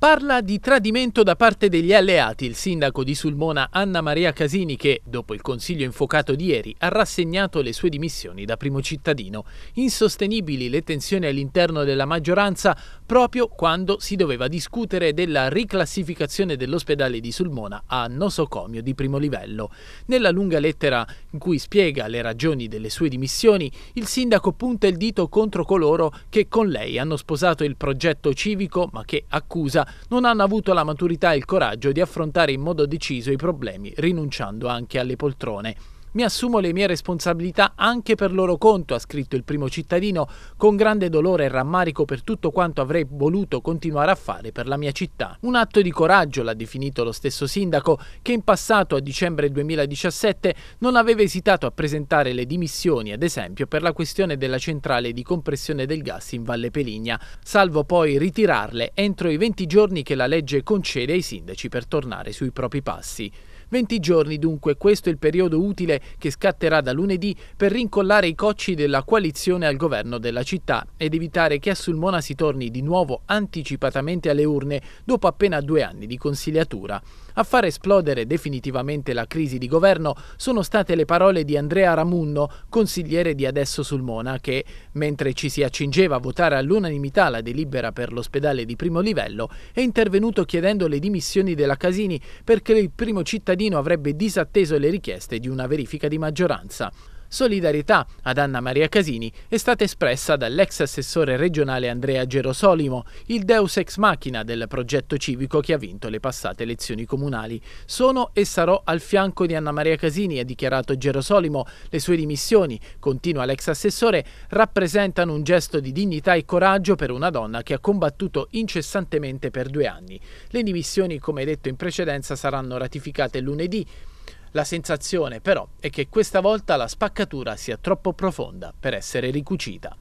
Parla di tradimento da parte degli alleati il sindaco di Sulmona Anna Maria Casini che, dopo il consiglio infuocato di ieri, ha rassegnato le sue dimissioni da primo cittadino. Insostenibili le tensioni all'interno della maggioranza proprio quando si doveva discutere della riclassificazione dell'ospedale di Sulmona a nosocomio di primo livello. Nella lunga lettera in cui spiega le ragioni delle sue dimissioni, il sindaco punta il dito contro coloro che con lei hanno sposato il progetto civico ma che accusa non hanno avuto la maturità e il coraggio di affrontare in modo deciso i problemi, rinunciando anche alle poltrone. Mi assumo le mie responsabilità anche per loro conto, ha scritto il primo cittadino, con grande dolore e rammarico per tutto quanto avrei voluto continuare a fare per la mia città. Un atto di coraggio, l'ha definito lo stesso sindaco, che in passato, a dicembre 2017, non aveva esitato a presentare le dimissioni, ad esempio per la questione della centrale di compressione del gas in Valle Peligna, salvo poi ritirarle entro i 20 giorni che la legge concede ai sindaci per tornare sui propri passi. 20 giorni dunque, questo è il periodo utile che scatterà da lunedì per rincollare i cocci della coalizione al governo della città ed evitare che a Sulmona si torni di nuovo anticipatamente alle urne dopo appena due anni di consigliatura. A far esplodere definitivamente la crisi di governo sono state le parole di Andrea Ramunno, consigliere di Adesso Sulmona, che, mentre ci si accingeva a votare all'unanimità la delibera per l'ospedale di primo livello, è intervenuto chiedendo le dimissioni della Casini perché il primo cittadino cittadino avrebbe disatteso le richieste di una verifica di maggioranza. Solidarietà ad Anna Maria Casini è stata espressa dall'ex assessore regionale Andrea Gerosolimo, il deus ex machina del progetto civico che ha vinto le passate elezioni comunali. Sono e sarò al fianco di Anna Maria Casini, ha dichiarato Gerosolimo. Le sue dimissioni, continua l'ex assessore, rappresentano un gesto di dignità e coraggio per una donna che ha combattuto incessantemente per due anni. Le dimissioni, come detto in precedenza, saranno ratificate lunedì. La sensazione però è che questa volta la spaccatura sia troppo profonda per essere ricucita.